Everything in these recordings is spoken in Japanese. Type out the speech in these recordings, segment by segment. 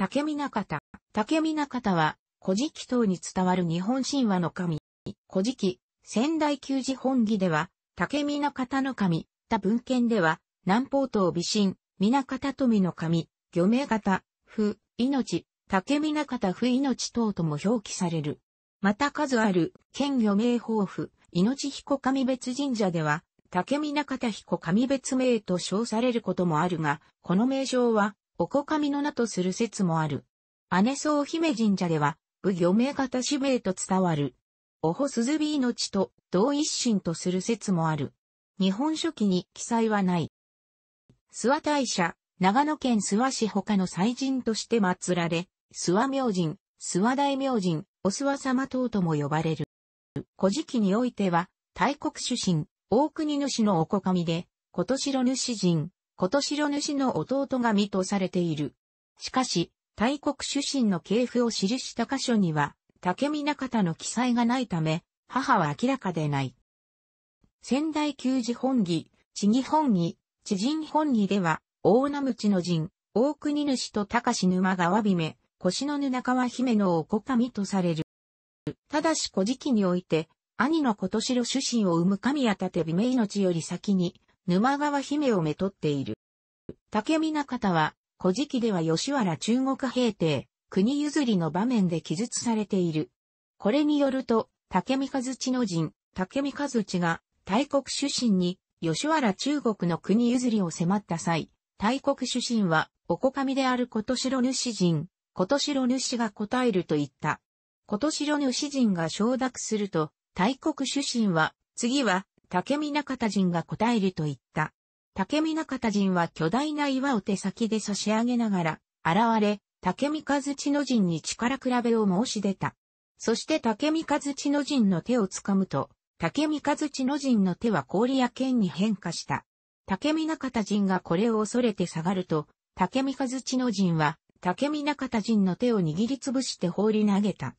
竹見中竹見中は、古事記等に伝わる日本神話の神。古事記、仙台旧寺本義では、竹見中の神。他文献では、南方島美神、皆方富の神、漁名方、不、命、竹見中不命等とも表記される。また数ある、県漁名豊富、命彦神別神社では、竹見中彦神別名と称されることもあるが、この名称は、おこかみの名とする説もある。姉総姫神社では、武御名方氏名と伝わる。おほすずび命と同一心とする説もある。日本書紀に記載はない。諏訪大社、長野県諏訪市他の祭神として祀られ、諏訪明神、諏訪大明神、お諏訪様等とも呼ばれる。古事記においては、大国主神、大国主のおこかみで、今年の主神、ことしろ主の弟が見とされている。しかし、大国出身の系譜を記した箇所には、竹見方の記載がないため、母は明らかでない。仙台旧寺本義、地義本義、知人本義では、大名口の陣、大国主と高志沼川姫、腰の布川姫のお子神とされる。ただし古事記において、兄の琴城主神を生む神たて美命より先に、沼川姫をめとっている。竹見方は、古事記では吉原中国平定、国譲りの場面で記述されている。これによると、竹見和地の陣、竹見和地が、大国主神に、吉原中国の国譲りを迫った際、大国主神は、おこかみであることしろ主人、ことしろ主が答えると言った。ことしろ主人が承諾すると、大国主身は、次は、竹見中田人が答えると言った。竹見中田人は巨大な岩を手先で差し上げながら、現れ、竹三和地の陣に力比べを申し出た。そして竹三和地の陣の手を掴むと、竹三和地の陣の手は氷や剣に変化した。竹見中田がこれを恐れて下がると、竹三和地の陣は、竹見中田の手を握りつぶして放り投げた。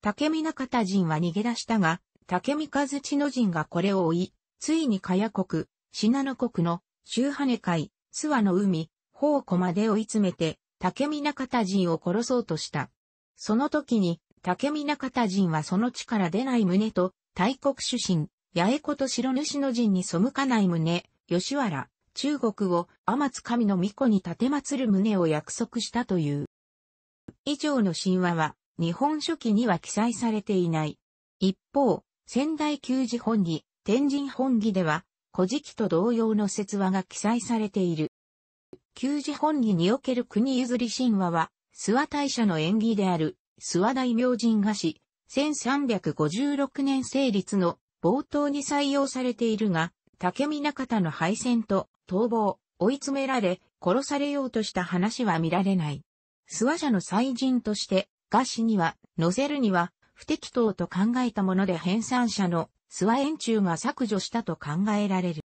竹見中田陣は逃げ出したが、竹三日月の陣がこれを追い、ついに加谷国、信濃国の、周羽海、諏訪の海、宝庫まで追い詰めて、竹見中田陣を殺そうとした。その時に、竹見中田陣はその地から出ない旨と、大国主神、八重子と白主の陣に背かない旨、吉原、中国を天津神の巫女に立てる旨を約束したという。以上の神話は、日本書紀には記載されていない。一方、仙台旧字本義、天神本義では、古事記と同様の説話が記載されている。旧字本義における国譲り神話は、諏訪大社の縁起である、諏訪大明神菓子、1356年成立の冒頭に採用されているが、竹見中田の敗戦と逃亡、追い詰められ、殺されようとした話は見られない。諏訪社の祭人として、菓子には、乗せるには、不適当と考えたもので編纂者の諏訪円柱が削除したと考えられる。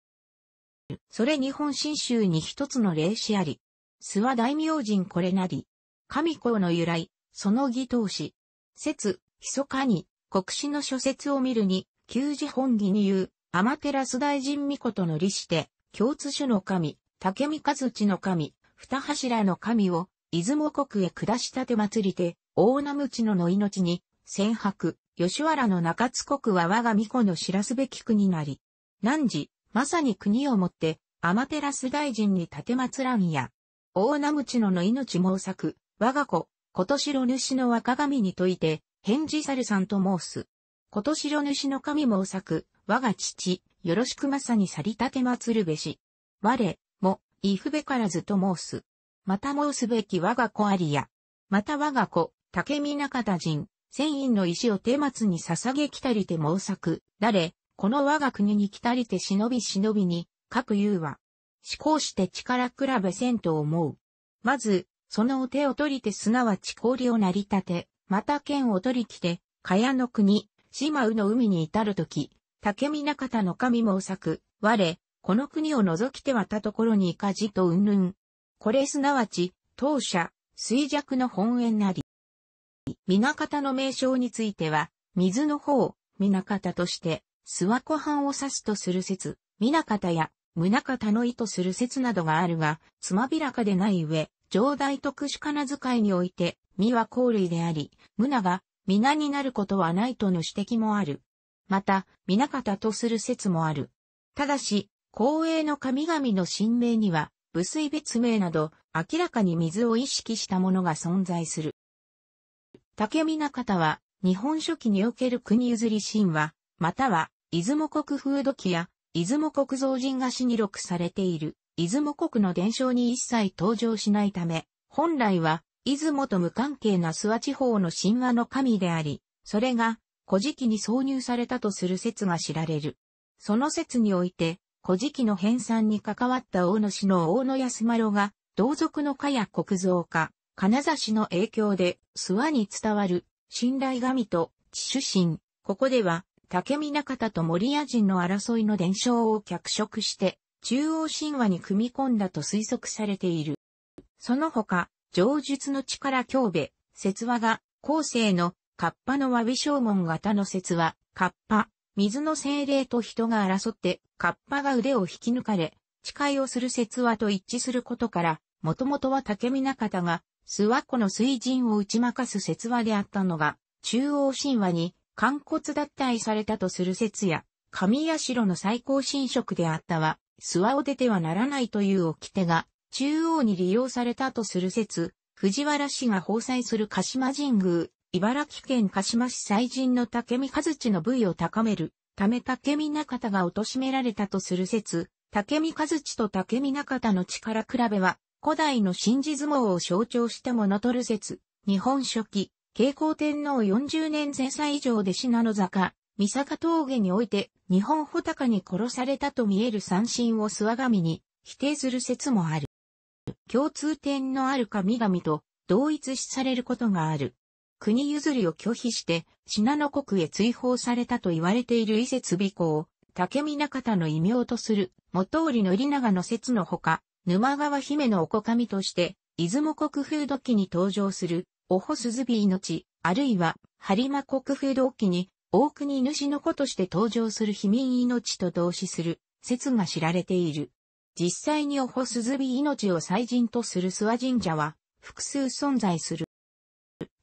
それ日本新州に一つの霊視あり、諏訪大明神これなり、神子の由来、その義当詞、説、密かに、国史の諸説を見るに、旧字本義に言う、天照大神御との利して、共通種の神、竹見和地の神、二柱の神を、出雲国へ下したて祭りて、大名無知のの命に、戦白、吉原の中津国は我が巫女の知らすべき国なり。何時、まさに国をもって、天照大臣に立らんや、大名口野の命毛作、我が子、今年の主の若神にといて、返事猿さんと申す。今年の主の神毛作、我が父、よろしくまさに去り立てつるべし。我、も、いふべからずと申す。また申すべき我が子ありや。また我が子、竹見中田人、千院の石を手松に捧げ来たりて毛作、誰、この我が国に来たりて忍び忍びに、各言うは、思考して力比べせんと思う。まず、そのお手を取りてすなわち氷を成り立て、また剣を取り来て、茅やの国、島うの海に至るとき、竹見の神毛作、我、この国を除きてはたところにいかじとうんぬん。これすなわち、当社、衰弱の本縁なり。水方の名称については、水の方、水方として、諏訪湖畔を指すとする説、水方や宗方の意図する説などがあるが、つまびらかでない上、上代特殊仮名遣いにおいて、身は甲類であり、胸が皆になることはないとの指摘もある。また、皆方とする説もある。ただし、公営の神々の神明には、無水別名など、明らかに水を意識したものが存在する。竹見中は、日本書紀における国譲り神話、または、出雲国風土記や、出雲国造人が死に録されている、出雲国の伝承に一切登場しないため、本来は、出雲と無関係な諏訪地方の神話の神であり、それが、古事記に挿入されたとする説が知られる。その説において、古事記の編纂に関わった大野氏の大野安丸が、同族の家や国造家、金指の影響で諏訪に伝わる信頼神と地主神。ここでは竹見方と森屋人の争いの伝承を脚色して中央神話に組み込んだと推測されている。その他、上述の力強部、説話が後世のカッパの詫び正門型の説話、カッパ、水の精霊と人が争ってカッパが腕を引き抜かれ、誓いをする説話と一致することから、もともとは竹見方が諏訪湖の水人を打ちまかす説話であったのが、中央神話に、肝骨脱退されたとする説や、神社の最高神職であったは、諏訪を出てはならないという掟が、中央に利用されたとする説、藤原氏が放祭する鹿島神宮、茨城県鹿島市祭神の竹見和地の部位を高める、ため竹見中田が貶められたとする説、竹見和地と竹見中田の力比べは、古代の真珠相撲を象徴したものとる説、日本書紀、慶光天皇40年前歳以上で信濃坂、三坂峠において、日本穂高に殺されたと見える三神を諏訪神に否定する説もある。共通点のある神々と同一視されることがある。国譲りを拒否して、信濃国へ追放されたと言われている伊勢尾公、竹見中田の異名とする、元織利長の説のほか、沼川姫のおこかみとして、出雲国風土記に登場する、おほすずび命、あるいは、播磨国風土記に、大国主の子として登場する秘民命と同志する、説が知られている。実際におほすずび命を祭神とする諏訪神社は、複数存在する。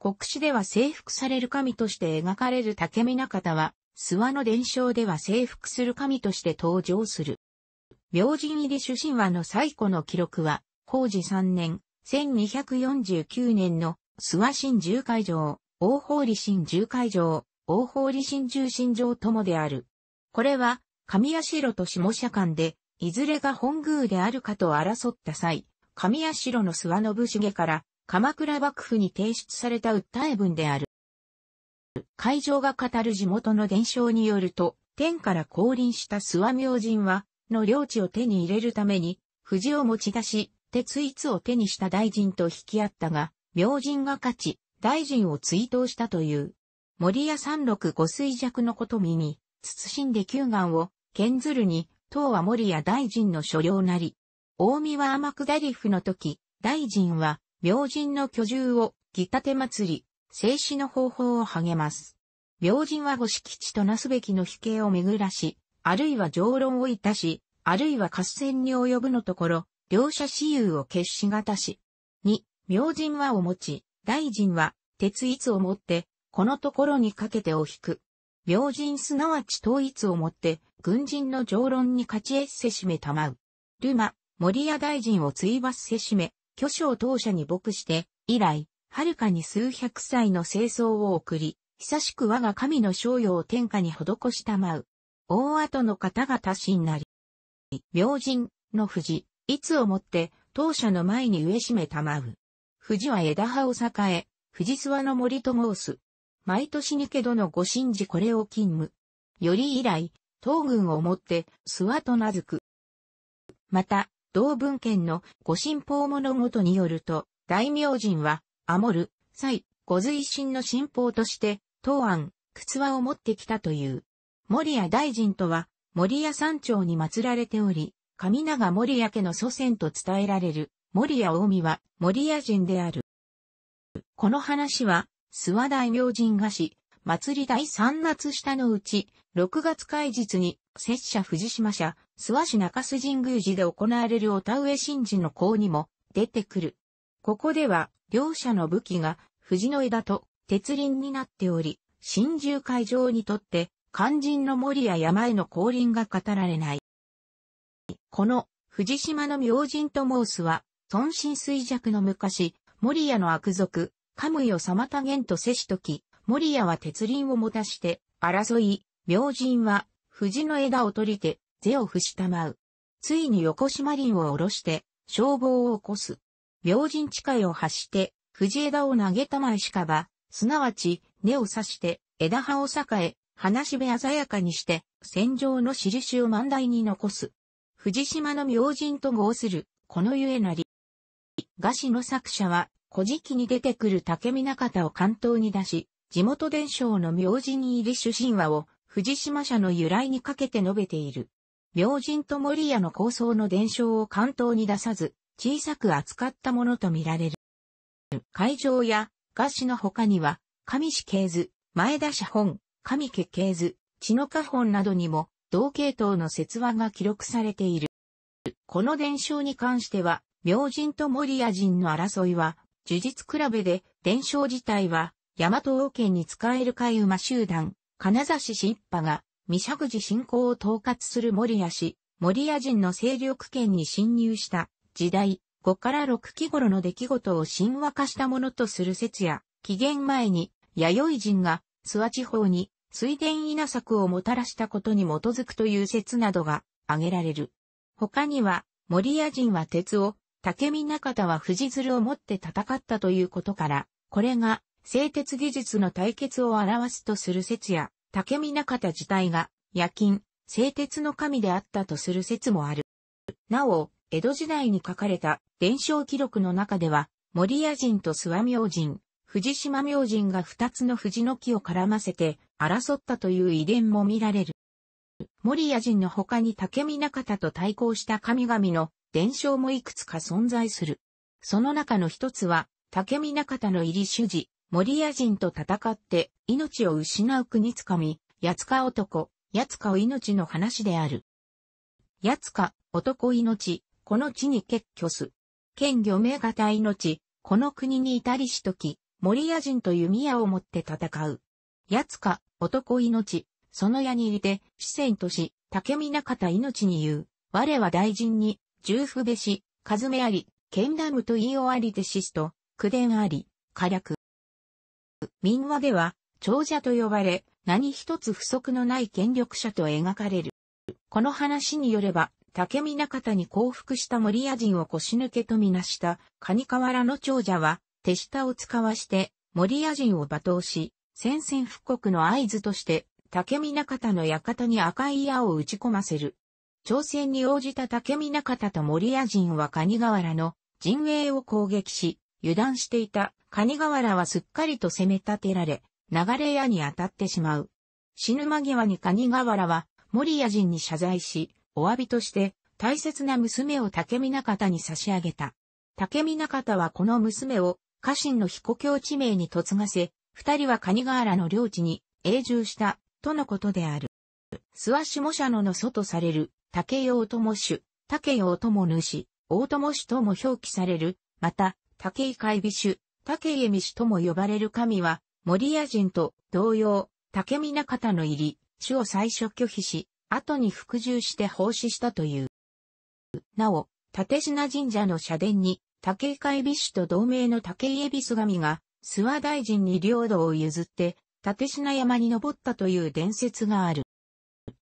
国史では征服される神として描かれる竹見中田は、諏訪の伝承では征服する神として登場する。明神入り主神話の最古の記録は、工事3年、1249年の諏訪神獣会場、大法理神獣会場、大法理神獣神場ともである。これは、神社と下社間で、いずれが本宮であるかと争った際、神社の諏訪信繁から鎌倉幕府に提出された訴え文である。会場が語る地元の伝承によると、天から降臨した諏訪明神は、の領地を手に入れるために、藤を持ち出し、鉄一を手にした大臣と引き合ったが、明神が勝ち、大臣を追悼したという。森屋三六五衰弱のこと見に、慎んで九眼を、剣ずるに、当は森屋大臣の所領なり。大見は天下り府の時、大臣は、明神の居住を、義立て祭り、静止の方法を励ます。明神は五敷地となすべきの秘形を巡らし、あるいは上論をいたし、あるいは合戦に及ぶのところ、両者私有を決しがたし。二、明神はを持ち、大臣は、鉄一を持って、このところにかけてを引く。明神すなわち統一を持って、軍人の上論に勝ちえっせしめたまう。ルマ、森屋大臣を追罰せしめ、巨匠当社に牧して、以来、はるかに数百歳の清掃を送り、久しく我が神の商用を天下に施したまう。大後の方が多しになり、明神の藤、いつをもって当社の前に植えしめたまう。藤は枝葉を栄え、藤諏の森と申す。毎年にけどのご神事これを勤務。より以来、東軍をもって諏訪と名付く。また、同文献のご神宝物ごとによると、大明神は、アモル、サイ、ご随神の神宝として、東安、靴輪を持ってきたという。森屋大臣とは、森屋山頂に祀られており、神長森屋家の祖先と伝えられる、森屋大見は森屋人である。この話は、諏訪大明神菓子、祭り第三夏下のうち、6月開日に、拙者藤島社、諏訪市中洲神宮寺で行われるお田植え神事の項にも出てくる。ここでは、両者の武器が、藤の枝と鉄輪になっており、神獣会場にとって、肝心の森や山への降臨が語られない。この、藤島の明神と申すは、尊心衰弱の昔、森屋の悪族、カムを妨げんと接しとき、森屋は鉄輪を持たして、争い、明神は、藤の枝を取りて、背を伏したまう。ついに横島林を下ろして、消防を起こす。明神地いを発して、藤枝を投げたまえしかば、すなわち、根を刺して、枝葉を栄え、話し部鮮やかにして、戦場の印を万代に残す。藤島の明神と合する、このゆえなり。画詞の作者は、古事記に出てくる竹南方を関東に出し、地元伝承の明神入り主神話を、藤島社の由来にかけて述べている。明神と森屋の構想の伝承を関東に出さず、小さく扱ったものとみられる。会場や、画詞の他には、上市系図、前田社本、神家系図、血の花本などにも、同系統の説話が記録されている。この伝承に関しては、明神と守屋人の争いは、呪術比べで、伝承自体は、大和王権に仕える海馬集団、金指氏一派が、未釈寺信仰を統括する守屋氏、守屋人の勢力圏に侵入した時代、5から6期頃の出来事を神話化したものとする説や、紀元前に、弥生人が、諏訪地方に水田稲作をもたらしたことに基づくという説などが挙げられる。他には、森屋人は鉄を、竹見中田は藤鶴を持って戦ったということから、これが製鉄技術の対決を表すとする説や、竹見中田自体が夜勤、製鉄の神であったとする説もある。なお、江戸時代に書かれた伝承記録の中では、森屋人と諏訪明神、藤島明神が二つの藤の木を絡ませて、争ったという遺伝も見られる。森谷人の他に竹見中田と対抗した神々の伝承もいくつか存在する。その中の一つは、竹見中田の入り主事、森屋人と戦って命を失う国つかみ、八つか男、八つかを命の話である。八つか、男命、この地に結居す。県漁名型命、この国に至りしとき、森屋人と弓矢を持って戦う。八つか、男命、その矢に入て、四川とし、竹見中田命に言う。我は大臣に、重不べし、かずめあり、剣ダムと言い終わりで死すと、苦伝あり、火略。民話では、長者と呼ばれ、何一つ不足のない権力者と描かれる。この話によれば、竹見中田に降伏した森屋人を腰抜けとみなした、蟹河原の長者は、手下を使わして、森屋人を罵倒し、戦線復刻の合図として、竹見中田の館に赤い矢を打ち込ませる。朝鮮に応じた竹見中田と森屋人は蟹河原の陣営を攻撃し、油断していた蟹河原はすっかりと攻め立てられ、流れ矢に当たってしまう。死ぬ間際に蟹河原は森屋人に謝罪し、お詫びとして大切な娘を竹見中田に差し上げた。竹見中田はこの娘を家臣の彦故地名に嫁がせ、二人はカニガーラの領地に永住した、とのことである。諏訪下社野の祖とされる、竹用友主、竹用友主、大友主とも表記される、また、竹井海美主、竹井恵美主とも呼ばれる神は、森屋人と同様、竹皆方の入り、主を最初拒否し、後に服従して奉仕したという。なお、立品神社の社殿に、竹井海美主と同名の竹井恵須神が諏訪大臣に領土を譲って、立品山に登ったという伝説がある。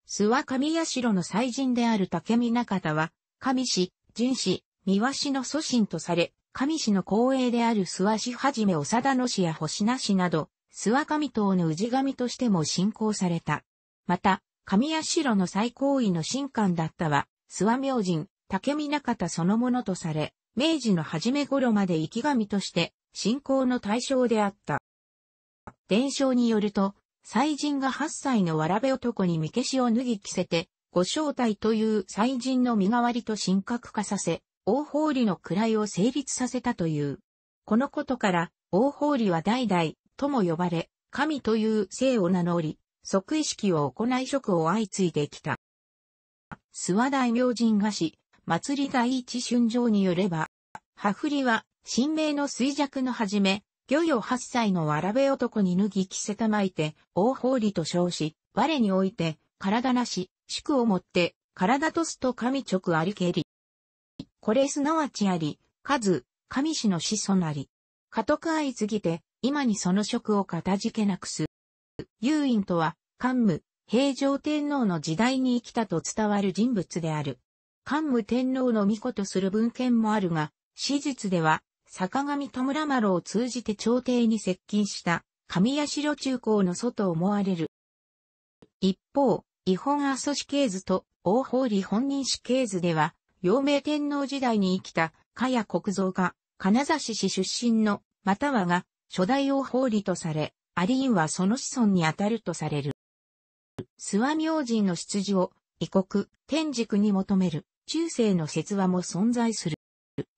諏訪神社の祭神である竹見中田は、神氏、神氏、三輪氏の祖神とされ、神氏の後衛である諏訪氏はじめ長田野氏や星名氏など、諏訪神党の氏神としても信仰された。また、神社の最高位の神官だったは、諏訪明神、竹見中田そのものとされ、明治の初め頃まで生き神として、信仰の対象であった。伝承によると、祭人が8歳のわらべ男に見消しを脱ぎ着せて、ご招待という祭人の身代わりと神格化させ、大法理の位を成立させたという。このことから、大法理は代々、とも呼ばれ、神という姓を名乗り、即位式を行い職を相次いできた。諏訪大明神菓子、祭り第一春上によれば、羽振リは神明の衰弱のはじめ、漁業八歳のわらべ男に脱ぎ着せたまいて、大法理と称し、我において、体なし、宿をもって、体とすと神直ありけり。これすなわちあり、数、神氏の子孫なり。家督愛すぎて、今にその職を片付けなくす。遊院とは、桓武、平城天皇の時代に生きたと伝わる人物である。桓武天皇の御子とする文献もあるが、史実では、坂上戸村丸を通じて朝廷に接近した上城中高の祖と思われる。一方、違本阿蘇死刑図と王法理本人死刑図では、陽明天皇時代に生きた加谷国造が金指市出身の、またはが初代王法理とされ、アリーンはその子孫にあたるとされる。諏訪明神の出自を異国、天竺に求める中世の説話も存在する。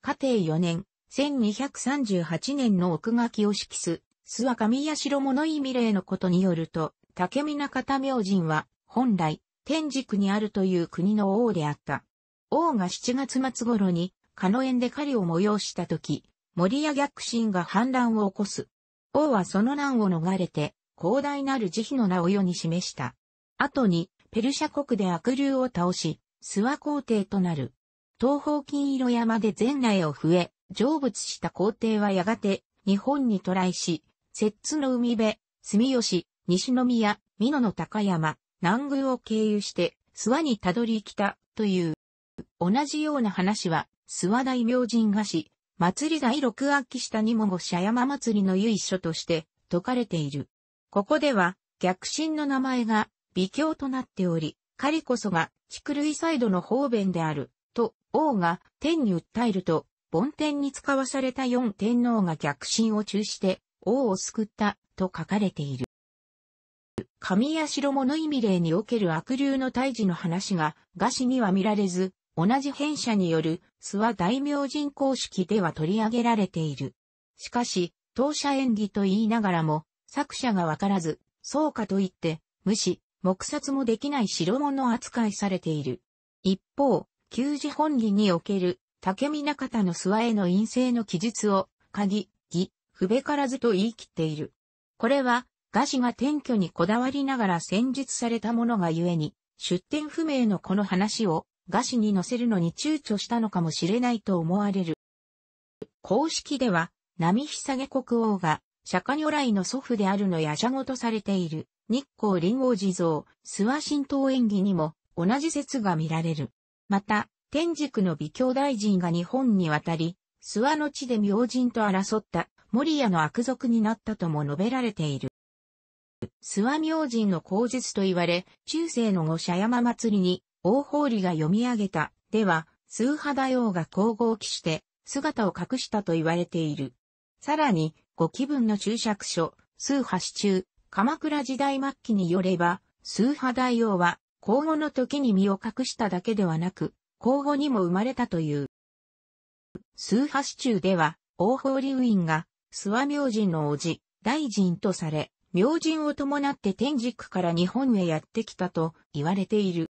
家庭4年、1238年の奥書きを揮す、諏訪神社物意味例のことによると、竹見中田明神は、本来、天竺にあるという国の王であった。王が7月末頃に、鹿野園で狩りを催した時、森や逆進が反乱を起こす。王はその乱を逃れて、広大なる慈悲の名を世に示した。後に、ペルシャ国で悪竜を倒し、諏訪皇帝となる。東方金色山で前来を増え、成仏した皇帝はやがて、日本に渡来し、摂津の海辺、住吉、西宮、美濃の高山、南宮を経由して、諏訪にたどり来た、という。同じような話は、諏訪大明神菓子、祭り第六秋下にもご社山祭りの由緒として説かれている。ここでは、逆神の名前が微教となっており、狩りこそが、地類サイドの方便である、と、王が天に訴えると、梵天に使わされた四天皇が逆進を中して王を救ったと書かれている。神や白物意味例における悪流の退治の話が画史には見られず、同じ編者による諏訪大名人公式では取り上げられている。しかし、当社演技と言いながらも、作者がわからず、そうかと言って、無視、黙殺もできない白物扱いされている。一方、旧字本義における竹見中田の諏訪への陰性の記述を、鍵、義、不べからずと言い切っている。これは、画師が転居にこだわりながら戦術されたものがゆえに、出典不明のこの話を、画師に載せるのに躊躇したのかもしれないと思われる。公式では、波久下国王が、釈迦如来の祖父であるのやじゃごとされている、日光林王地蔵、諏訪神道演技にも、同じ説が見られる。また、天竺の美教大臣が日本に渡り、諏訪の地で明神と争った守屋の悪族になったとも述べられている。諏訪明神の口述と言われ、中世の御社山祭りに大法理が読み上げた、では、数大王が皇后期して姿を隠したと言われている。さらに、ご気分の注釈書、数派支中、鎌倉時代末期によれば、数派大王は、皇后の時に身を隠しただけではなく、交互にも生まれたという。数派市中では、王法隆院が、諏訪明神の叔父、大臣とされ、明神を伴って天竺から日本へやってきたと言われている。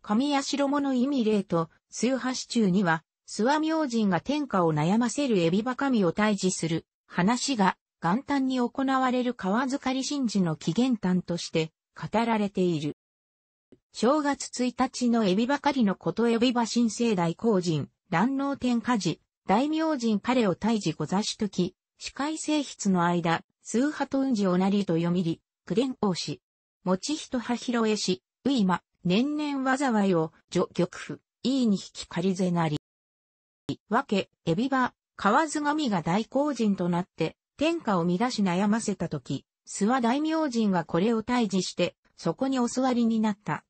神谷城物意味例と、数派市中には、諏訪明神が天下を悩ませるエビバ神を退治する話が元旦に行われる川塚り神事の起源端として語られている。正月1日のエビばかりのことエビば新生代公人、乱能天下事、大明神彼を退治ご座しとき、司会性筆の間、数派と運じおなりと読みり、九連王子。持ち人は広えし、ういま、年々災いを、女玉府、いいに引き借りぜなり。わけ、エビば、河津神が大公人となって、天下を乱し悩ませたとき、諏訪大明神がこれを退治して、そこにお座りになった。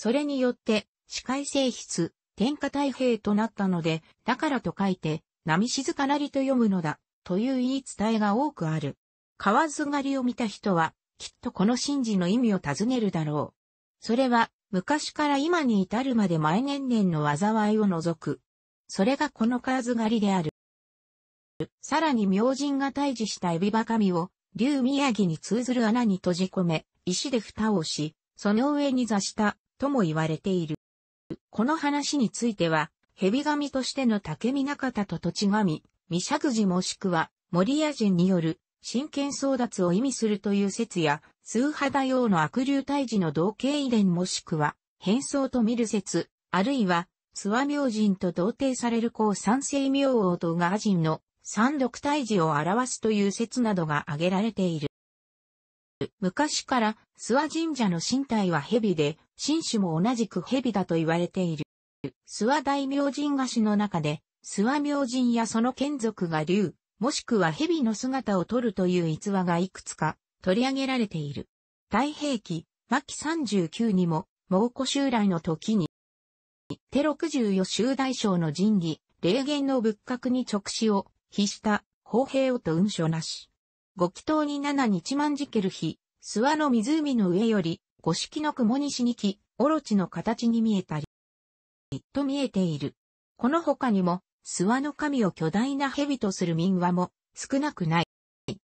それによって、視界性質、天下太平となったので、だからと書いて、波静かなりと読むのだ、という言い伝えが多くある。河津狩りを見た人は、きっとこの神事の意味を尋ねるだろう。それは、昔から今に至るまで前年々の災いを除く。それがこの河津狩りである。さらに明神が退治したエビバミを、竜宮城に通ずる穴に閉じ込め、石で蓋をし、その上に座したとも言われている。この話については、蛇神としての竹見中田と土地神、未尺寺もしくは森屋人による真剣争奪を意味するという説や、数肌用の悪竜退治の同型遺伝もしくは変装と見る説、あるいは、諏訪明神と同定される高三世明王と宇賀神の三毒退治を表すという説などが挙げられている。昔から諏訪神社の神体は蛇で、新種も同じく蛇だと言われている。諏訪大明神菓子の中で、諏訪明神やその眷属が竜、もしくは蛇の姿を取るという逸話がいくつか取り上げられている。太平記、末期39にも、蒙古襲来の時に、手六十余州大将の神儀、霊言の仏閣に直視を、比した、砲兵をと運書なし。ご祈祷に七日万じける日、諏訪の湖の上より、五色の雲にしにき、オロチの形に見えたり、と見えている。この他にも、諏訪の神を巨大な蛇とする民話も少なくない。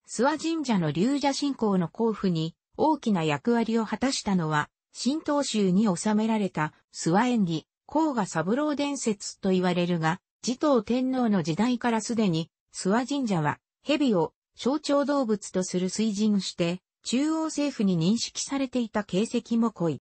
諏訪神社の龍者信仰の交付に大きな役割を果たしたのは、新東州に収められた諏訪演技、甲賀三郎伝説と言われるが、持統天皇の時代からすでに、諏訪神社は蛇を象徴動物とする水神して、中央政府に認識されていた形跡も濃い。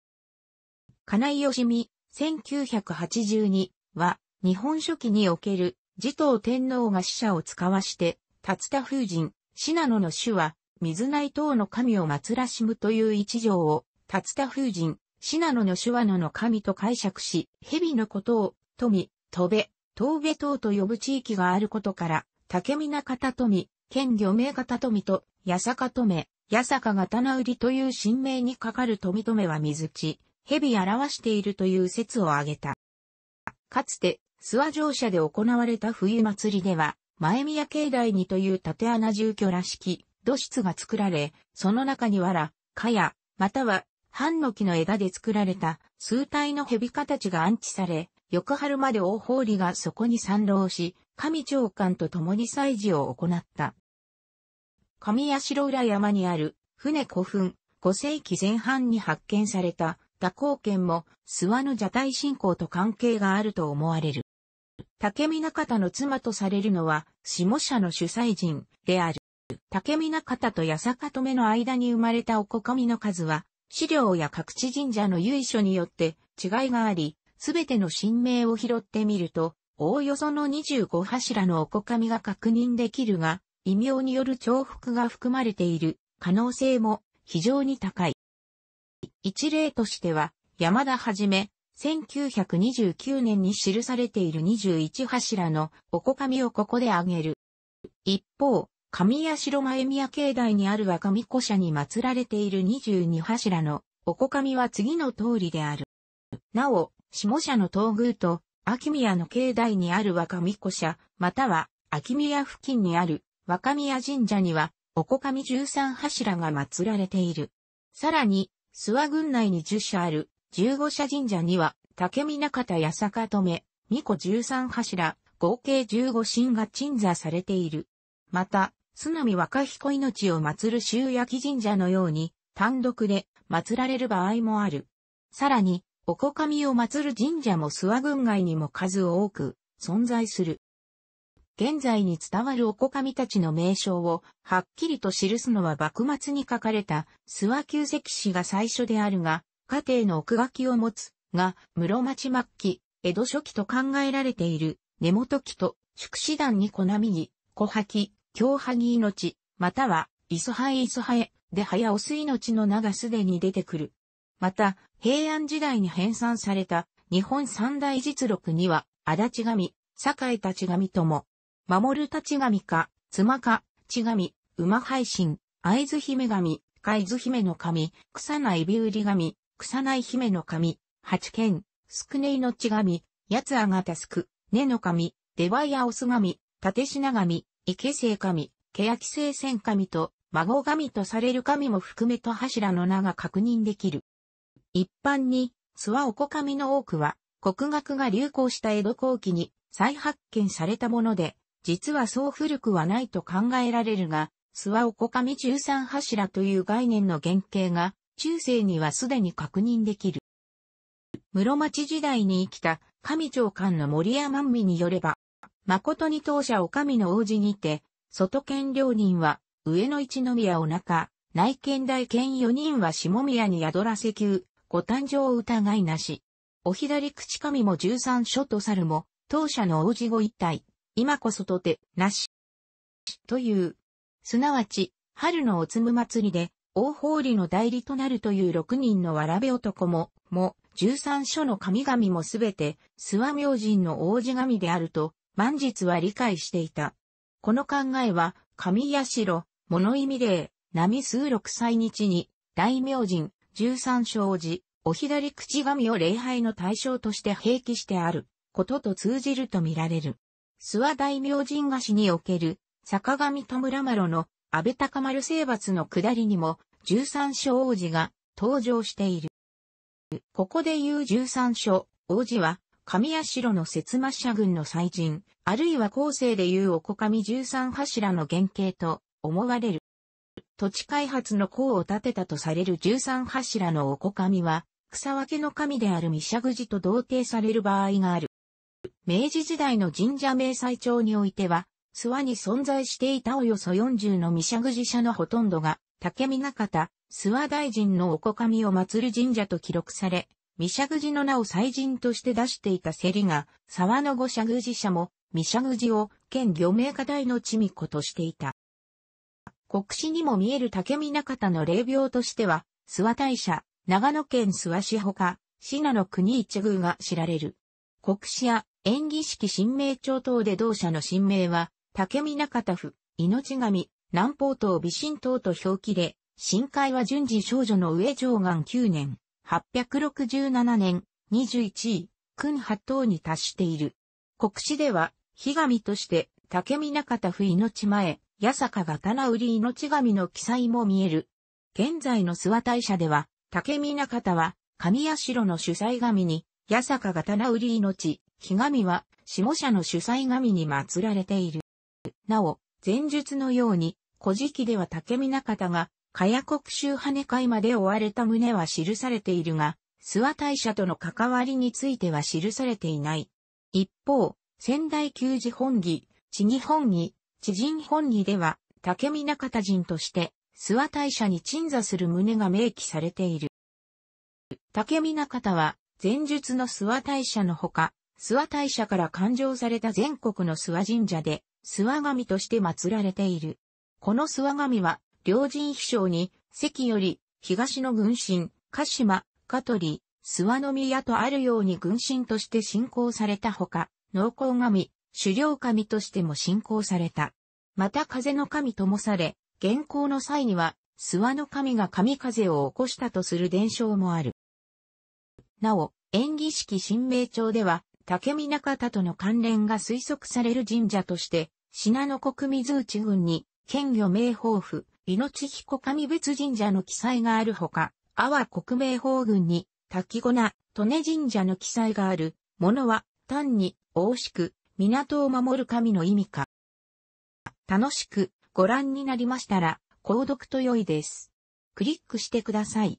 金井義美、1982は、日本書紀における、持統天皇が死者を使わして、竜田風神、信濃の主は、水内等の神を祀らしむという一条を、竜田風神、信濃の手話のの神と解釈し、蛇のことを、富、戸部、峠等と呼ぶ地域があることから、竹見方富、県漁名方富と、八坂富、八坂が棚売りという神明にかかる富留は水地、蛇表しているという説を挙げた。かつて、諏訪城舎で行われた冬祭りでは、前宮境内にという縦穴住居らしき土室が作られ、その中に藁、かや、または、半の木の枝で作られた数体の蛇形が安置され、翌春まで大法理がそこに参籠し、神長官と共に祭事を行った。上八城浦山にある船古墳、5世紀前半に発見された蛇行剣も諏訪の蛇体信仰と関係があると思われる。竹見中田の妻とされるのは下社の主催人である。竹見中田と八坂めの間に生まれたおか神の数は資料や各地神社の由緒によって違いがあり、すべての神明を拾ってみると、おおよその25柱のおこかみが確認できるが、異名による重複が含まれている可能性も非常に高い。一例としては、山田はじめ、1929年に記されている21柱のおこかみをここで挙げる。一方、上屋城前宮境内にある若御子社に祀られている22柱のおこかみは次の通りである。なお、下社の東宮と秋宮の境内にある若御子社、または秋宮付近にある若宮神社には、おこかみ十三柱が祀られている。さらに、諏訪郡内に十社ある、十五社神社には、竹見中田八坂止、巫女十三柱、合計十五神が鎮座されている。また、津波若彦命を祀る周焼神社のように、単独で祀られる場合もある。さらに、おこかみを祀る神社も諏訪郡外にも数多く存在する。現在に伝わるおこかみたちの名称をはっきりと記すのは幕末に書かれた諏訪旧石史が最初であるが、家庭の奥書きを持つが、室町末期、江戸初期と考えられている根本木と宿子団に小波木、小吐き、京萩命、または磯灰磯灰で早押す命の名がすでに出てくる。また、平安時代に編纂された日本三大実録には、足立神、堺立神とも、守る立ち神か、妻か、ち神、馬配信、合図姫神、海図姫の神、草ないびうり神、草ない姫の神、八剣、宿くのち神、やつあがたすく、根の神、出羽やおス神、立品神、池聖神、欅や仙神と、孫神とされる神も含めと柱の名が確認できる。一般に、諏訪おこ神の多くは、国学が流行した江戸後期に再発見されたもので、実はそう古くはないと考えられるが、諏訪岡上十三柱という概念の原型が、中世にはすでに確認できる。室町時代に生きた上長官の森山美によれば、誠に当社お上の王子にて、外見両人は上野一宮お中、内見大見四人は下宮に宿らせ急、ご誕生疑いなし。お左口神も十三所と猿も、当社の王子ご一体、今こそとて、なし。という。すなわち、春のおつむ祭りで、大法理の代理となるという6人のわらべ男も、も、13所の神々もすべて、諏訪明神の王子神であると、万日は理解していた。この考えは、神社、物意味霊、波数六歳日に、大明神、13王寺、お左口神を礼拝の対象として併記してある、ことと通じると見られる。諏訪大明神菓子における、坂上戸村麻呂の安倍高丸征伐の下りにも、十三所王子が登場している。ここで言う十三所王子は、神社の摂末社軍の祭人、あるいは後世で言うおこかみ十三柱の原型と思われる。土地開発の功を立てたとされる十三柱のおこかみは、草分けの神である三釈寺と同定される場合がある。明治時代の神社明細帳においては、諏訪に存在していたおよそ40の未釈寺社のほとんどが、竹見中田、諏訪大臣のおこかみを祀る神社と記録され、未釈寺の名を祭神として出していた競りが、沢の五釈寺社も、三釈寺を県漁名課題の地味子としていた。国史にも見える竹見中田の霊廟としては、諏訪大社、長野県諏訪市ほか、信濃国一宮が知られる。国史や演技式神明帳等で同社の神明は、竹見中田府、命神、南方島美神島と表記で、深海は順次少女の上上岸9年、867年、21位、君八等に達している。国史では、日神として、竹見中田府命前、八坂が棚売り命神の記載も見える。現在の諏訪大社では、竹見中田は、神社の主催神に、八坂が棚売り命、木神は、下社の主催神に祀られている。なお、前述のように、古事記では竹見方が、かや国州羽会まで追われた旨は記されているが、諏訪大社との関わりについては記されていない。一方、仙台旧寺本義、地義本義、知人本義では、竹見方人として、諏訪大社に鎮座する旨が明記されている。竹見方は、前述の諏訪大社のほか、諏訪大社から勘定された全国の諏訪神社で、諏訪神として祀られている。この諏訪神は、両人秘書に、関より、東の軍神、鹿島、香取、諏訪宮とあるように軍神として信仰されたほか、農耕神、狩猟神としても信仰された。また風の神ともされ、現行の際には、諏訪の神が神風を起こしたとする伝承もある。なお、演技式神明帳では、竹見中田との関連が推測される神社として、信濃国水内郡に、県魚名宝府、命彦神別神社の記載があるほか、阿波国名宝郡に、滝粉、利根神社の記載がある、ものは、単に、大しく、港を守る神の意味か。楽しく、ご覧になりましたら、購読と良いです。クリックしてください。